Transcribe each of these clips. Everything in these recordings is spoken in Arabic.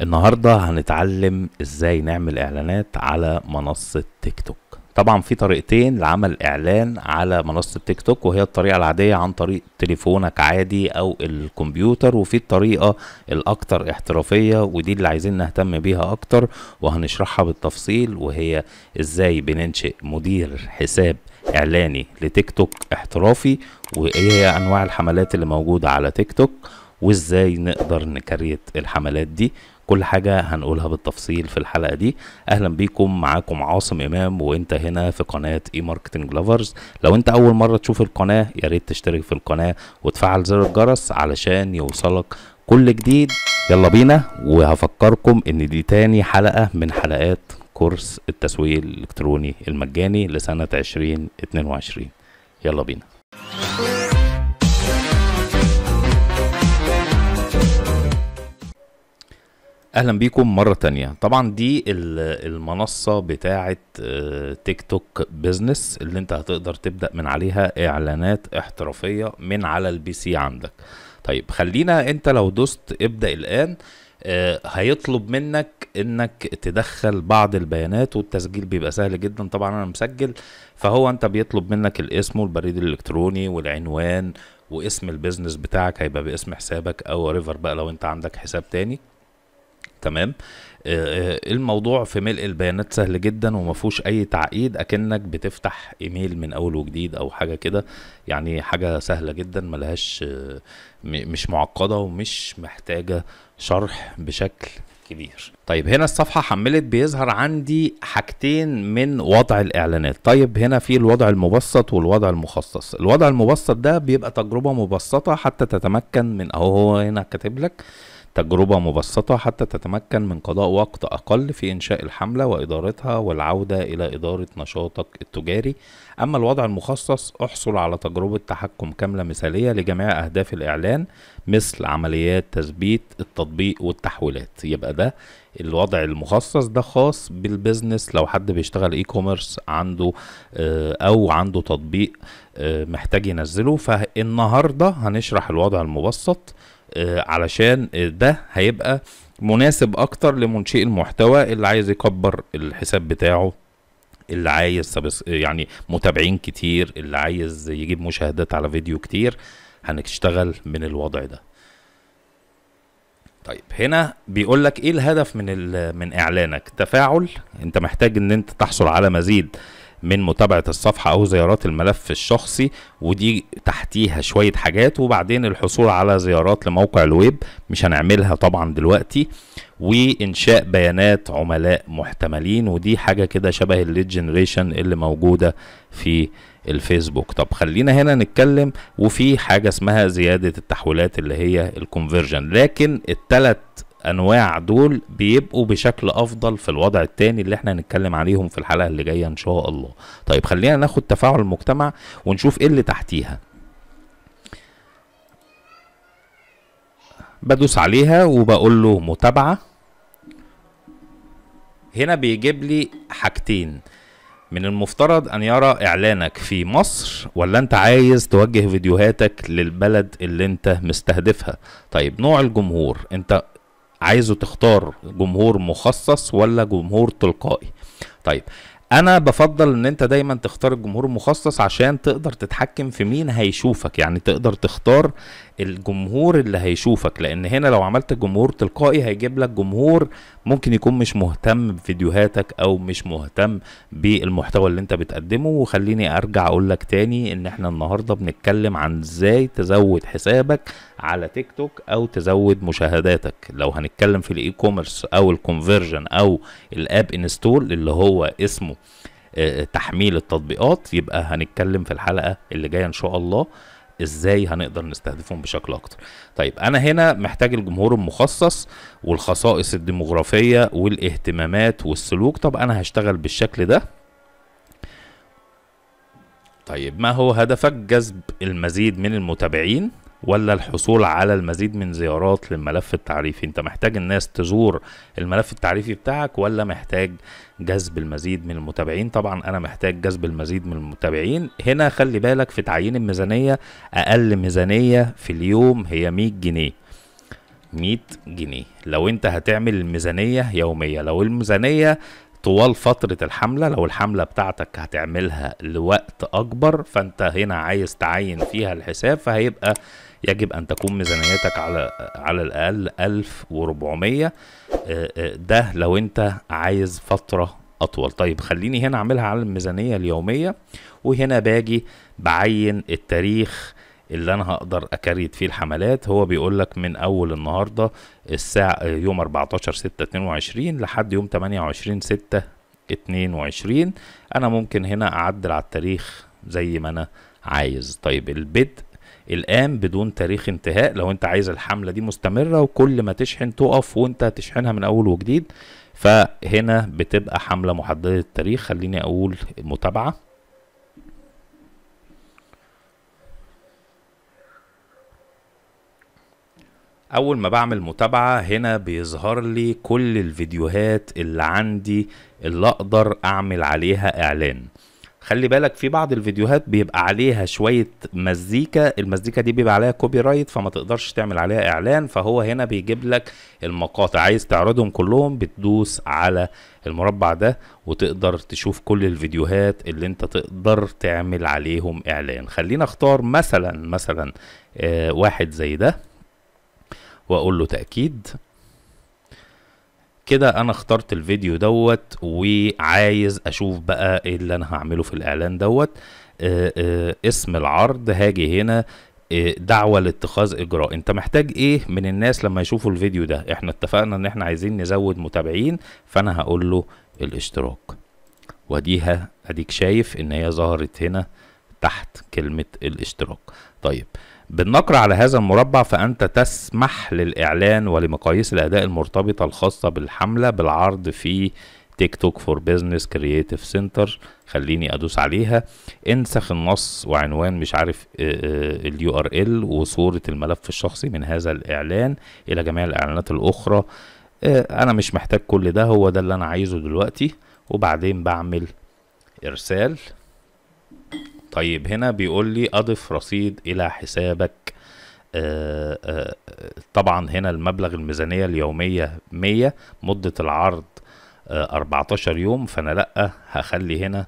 النهارده هنتعلم ازاي نعمل اعلانات على منصه تيك توك طبعا في طريقتين لعمل اعلان على منصه تيك توك وهي الطريقه العاديه عن طريق تليفونك عادي او الكمبيوتر وفي الطريقه الاكثر احترافيه ودي اللي عايزين نهتم بيها اكتر وهنشرحها بالتفصيل وهي ازاي بننشئ مدير حساب اعلاني لتيك توك احترافي وايه هي انواع الحملات اللي موجوده على تيك توك وازاي نقدر نكريت الحملات دي كل حاجة هنقولها بالتفصيل في الحلقة دي أهلا بيكم معاكم عاصم إمام وأنت هنا في قناة إي ماركتنج لافرز لو أنت أول مرة تشوف القناة يا ريت تشترك في القناة وتفعل زر الجرس علشان يوصلك كل جديد يلا بينا وهفكركم إن دي تاني حلقة من حلقات كورس التسويق الإلكتروني المجاني لسنة 2022 يلا بينا اهلا بيكم مره تانية طبعا دي المنصه بتاعه آه، تيك توك بيزنس اللي انت هتقدر تبدا من عليها اعلانات احترافيه من على البي سي عندك طيب خلينا انت لو دوست ابدا الان آه، هيطلب منك انك تدخل بعض البيانات والتسجيل بيبقى سهل جدا طبعا انا مسجل فهو انت بيطلب منك الاسم والبريد الالكتروني والعنوان واسم البيزنس بتاعك هيبقى باسم حسابك او ريفر بقى لو انت عندك حساب تاني تمام آه، آه، الموضوع في ملء البيانات سهل جدا وما فيهوش اي تعقيد اكنك بتفتح ايميل من اول وجديد او حاجه كده يعني حاجه سهله جدا ملهاش آه، مش معقده ومش محتاجه شرح بشكل كبير طيب هنا الصفحة حملت بيظهر عندي حاجتين من وضع الإعلانات طيب هنا في الوضع المبسط والوضع المخصص الوضع المبسط ده بيبقى تجربة مبسطة حتى تتمكن من أهو هو هنا كاتب لك تجربة مبسطة حتى تتمكن من قضاء وقت أقل في إنشاء الحملة وإدارتها والعودة إلى إدارة نشاطك التجاري أما الوضع المخصص احصل على تجربة تحكم كاملة مثالية لجميع أهداف الإعلان مثل عمليات تثبيت التطبيق والتحويلات يبقى ده الوضع المخصص ده خاص بالبيزنس لو حد بيشتغل اي كوميرس عنده آه، او عنده تطبيق آه، محتاج ينزله فالنهارده هنشرح الوضع المبسط آه، علشان ده هيبقى مناسب اكتر لمنشئ المحتوى اللي عايز يكبر الحساب بتاعه اللي عايز يعني متابعين كتير اللي عايز يجيب مشاهدات على فيديو كتير هنشتغل من الوضع ده طيب هنا بيقول لك ايه الهدف من من اعلانك تفاعل انت محتاج ان انت تحصل على مزيد من متابعه الصفحه او زيارات الملف الشخصي ودي تحتيها شويه حاجات وبعدين الحصول على زيارات لموقع الويب مش هنعملها طبعا دلوقتي وانشاء بيانات عملاء محتملين ودي حاجه كده شبه الليد جنريشن اللي موجوده في الفيسبوك طب خلينا هنا نتكلم وفي حاجه اسمها زياده التحويلات اللي هي الكونفرجن لكن الثلاث انواع دول بيبقوا بشكل افضل في الوضع التاني اللي احنا هنتكلم عليهم في الحلقه اللي جايه ان شاء الله طيب خلينا ناخد تفاعل المجتمع ونشوف ايه اللي تحتيها بدوس عليها وبقول له متابعه هنا بيجيب لي حاجتين من المفترض ان يرى اعلانك في مصر ولا انت عايز توجه فيديوهاتك للبلد اللي انت مستهدفها طيب نوع الجمهور انت عايزه تختار جمهور مخصص ولا جمهور تلقائي طيب انا بفضل ان انت دايما تختار الجمهور المخصص عشان تقدر تتحكم في مين هيشوفك يعني تقدر تختار الجمهور اللي هيشوفك لان هنا لو عملت جمهور تلقائي هيجيب لك جمهور ممكن يكون مش مهتم بفيديوهاتك او مش مهتم بالمحتوى اللي انت بتقدمه وخليني ارجع اقول لك تاني ان احنا النهارده بنتكلم عن ازاي تزود حسابك على تيك توك او تزود مشاهداتك لو هنتكلم في الاي كوميرس او الكونفرجن او الاب انستول اللي هو اسمه آه، آه، تحميل التطبيقات يبقى هنتكلم في الحلقه اللي جايه ان شاء الله ازاي هنقدر نستهدفهم بشكل اكتر طيب انا هنا محتاج الجمهور المخصص والخصائص الديموغرافيه والاهتمامات والسلوك طب انا هشتغل بالشكل ده طيب ما هو هدفك جذب المزيد من المتابعين ولا الحصول على المزيد من زيارات للملف التعريفي انت محتاج الناس تزور الملف التعريفي بتاعك ولا محتاج جذب المزيد من المتابعين طبعا انا محتاج جذب المزيد من المتابعين هنا خلي بالك في تعيين الميزانية اقل ميزانية في اليوم هي 100 جنيه 100 جنيه لو انت هتعمل الميزانية يومية لو الميزانية طوال فترة الحملة لو الحملة بتاعتك هتعملها لوقت أكبر فأنت هنا عايز تعين فيها الحساب فهيبقى يجب ان تكون ميزانيتك على على الاقل 1400 آه، آه، ده لو انت عايز فتره اطول طيب خليني هنا اعملها على الميزانيه اليوميه وهنا باجي بعين التاريخ اللي انا هقدر اكريت فيه الحملات هو بيقول لك من اول النهارده الساعه يوم 14 6 22 لحد يوم 28 6 22 انا ممكن هنا اعدل على التاريخ زي ما انا عايز طيب البدء الان بدون تاريخ انتهاء لو انت عايز الحمله دي مستمره وكل ما تشحن تقف وانت هتشحنها من اول وجديد فهنا بتبقى حمله محدده التاريخ خليني اقول متابعه اول ما بعمل متابعه هنا بيظهر لي كل الفيديوهات اللي عندي اللي اقدر اعمل عليها اعلان خلي بالك في بعض الفيديوهات بيبقى عليها شويه مزيكا المزيكا دي بيبقى عليها كوبي رايت فما تقدرش تعمل عليها اعلان فهو هنا بيجيب لك المقاطع عايز تعرضهم كلهم بتدوس على المربع ده وتقدر تشوف كل الفيديوهات اللي انت تقدر تعمل عليهم اعلان خلينا اختار مثلا مثلا آه واحد زي ده واقول له تاكيد كده انا اخترت الفيديو دوت وعايز اشوف بقى ايه اللي انا هعمله في الاعلان دوت آه، آه، اسم العرض هاجي هنا آه، دعوة لاتخاذ اجراء انت محتاج ايه من الناس لما يشوفوا الفيديو ده احنا اتفقنا ان احنا عايزين نزود متابعين فانا هقول له الاشتراك وديها اديك شايف ان هي ظهرت هنا تحت كلمة الاشتراك طيب بالنقر على هذا المربع فأنت تسمح للإعلان ولمقاييس الأداء المرتبطة الخاصة بالحملة بالعرض في تيك توك فور بيزنس كرييتيف سنتر خليني ادوس عليها انسخ النص وعنوان مش عارف آه، آه، اليو ار ال وصوره الملف الشخصي من هذا الاعلان الى جميع الاعلانات الاخرى آه، انا مش محتاج كل ده هو ده اللي انا عايزه دلوقتي وبعدين بعمل ارسال طيب هنا بيقول لي اضف رصيد الى حسابك آه، آه، طبعا هنا المبلغ الميزانية اليومية 100 مدة العرض 14 آه، يوم فانا لا هخلي هنا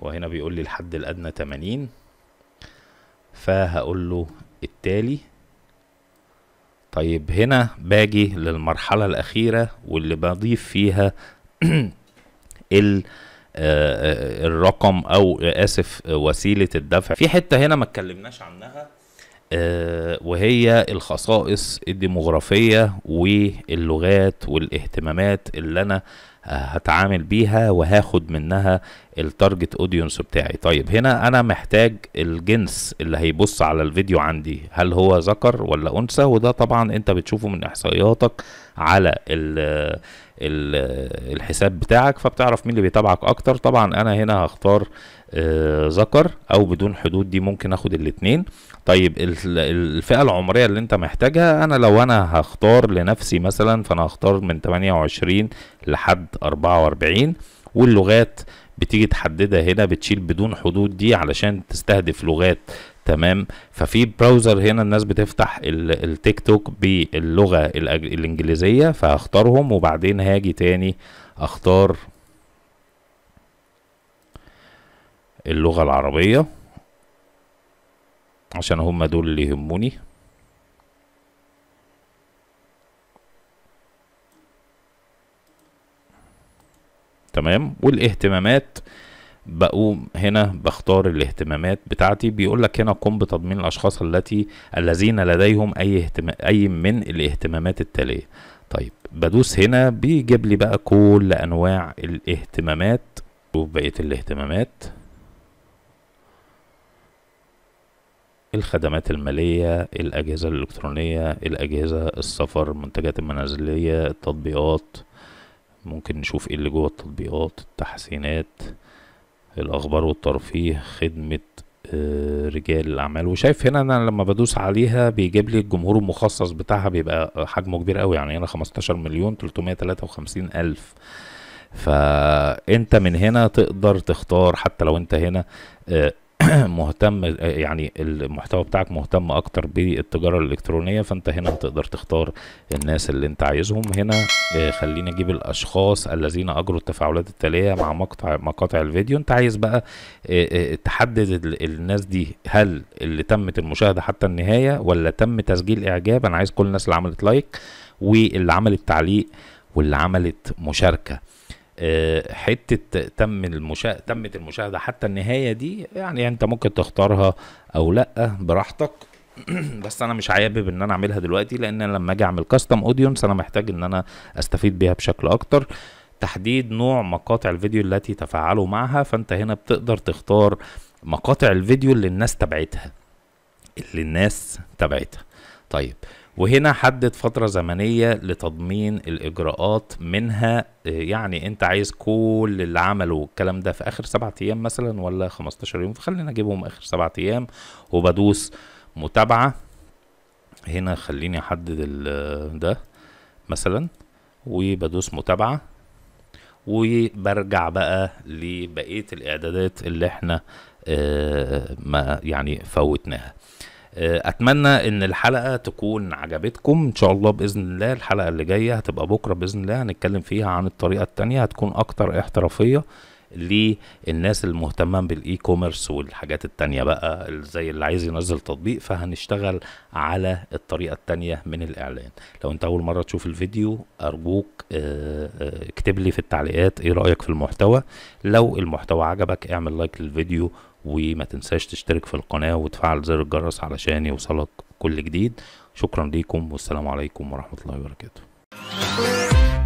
وهنا بيقول لي الحد الادنى 80 فهقول له التالي طيب هنا باجي للمرحلة الأخيرة واللي بضيف فيها ال آه، آه، الرقم او اسف وسيله الدفع في حته هنا ما اتكلمناش عنها آه، وهي الخصائص الديموغرافيه واللغات والاهتمامات اللي انا هتعامل بيها وهاخد منها التارجت اودينس بتاعي طيب هنا انا محتاج الجنس اللي هيبص على الفيديو عندي هل هو ذكر ولا انثى وده طبعا انت بتشوفه من احصائياتك على ال الحساب بتاعك فبتعرف مين اللي بيتابعك اكتر طبعا انا هنا هختار آه، ذكر او بدون حدود دي ممكن اخد الاثنين طيب الفئة العمرية اللي انت محتاجها انا لو انا هختار لنفسي مثلا فانا هختار من 28 لحد 44 واللغات بتيجي تحددها هنا بتشيل بدون حدود دي علشان تستهدف لغات تمام ففي براوزر هنا الناس بتفتح التيك توك باللغة الانجليزية فهختارهم وبعدين هاجي تاني اختار اللغة العربية عشان هم دول اللي يهموني تمام والاهتمامات بقوم هنا بختار الاهتمامات بتاعتي بيقول لك هنا قم بتضمين الاشخاص التي الذين لديهم اي اهتم... اي من الاهتمامات التاليه طيب بدوس هنا بيجيب لي بقى كل انواع الاهتمامات شوف بقيه الاهتمامات الخدمات المالية الأجهزة الإلكترونية الأجهزة السفر المنتجات المنزلية التطبيقات ممكن نشوف ايه اللي جوه التطبيقات التحسينات الأخبار والترفيه خدمة آه، رجال الأعمال وشايف هنا أنا لما بدوس عليها بيجيب لي الجمهور المخصص بتاعها بيبقى حجمه كبير قوي يعني هنا 15 مليون 353 ألف فانت من هنا تقدر تختار حتى لو انت هنا آه، مهتم يعني المحتوى بتاعك مهتم اكتر بالتجاره الالكترونيه فانت هنا هتقدر تختار الناس اللي انت عايزهم هنا آه، خليني اجيب الاشخاص الذين اجروا التفاعلات التاليه مع مقطع مقاطع الفيديو انت عايز بقى آه، آه، تحدد الناس دي هل اللي تمت المشاهده حتى النهايه ولا تم تسجيل اعجاب انا عايز كل الناس اللي عملت لايك واللي عملت تعليق واللي عملت مشاركه آه، حته تم المشا... تمت المشاهده حتى النهايه دي يعني انت ممكن تختارها او لا براحتك بس انا مش حابب ان انا اعملها دلوقتي لان انا لما اجي اعمل كاستم اودينس انا محتاج ان انا استفيد بيها بشكل اكتر تحديد نوع مقاطع الفيديو التي تفاعلوا معها فانت هنا بتقدر تختار مقاطع الفيديو اللي الناس تبعتها اللي الناس تبعتها طيب وهنا حدد فترة زمنية لتضمين الإجراءات منها آه، يعني أنت عايز كل اللي عمله الكلام ده في آخر سبعة أيام مثلا ولا 15 يوم فخلينا أجيبهم آخر سبعة أيام وبدوس متابعة هنا خليني أحدد آه، ده مثلا وبدوس متابعة وبرجع بقى لبقية الإعدادات اللي احنا آه، ما يعني فوتناها آه، اتمنى ان الحلقه تكون عجبتكم ان شاء الله باذن الله الحلقه اللي جايه هتبقى بكره باذن الله هنتكلم فيها عن الطريقه التانية هتكون اكتر احترافيه للناس المهتمه بالاي كوميرس والحاجات التانية بقى زي اللي عايز ينزل تطبيق فهنشتغل على الطريقه التانية من الاعلان لو انت اول مره تشوف الفيديو ارجوك آه، آه، اكتب لي في التعليقات ايه رايك في المحتوى لو المحتوى عجبك اعمل لايك للفيديو وما تنساش تشترك في القناه وتفعل زر الجرس علشان يوصلك كل جديد شكرا ليكم والسلام عليكم ورحمه الله وبركاته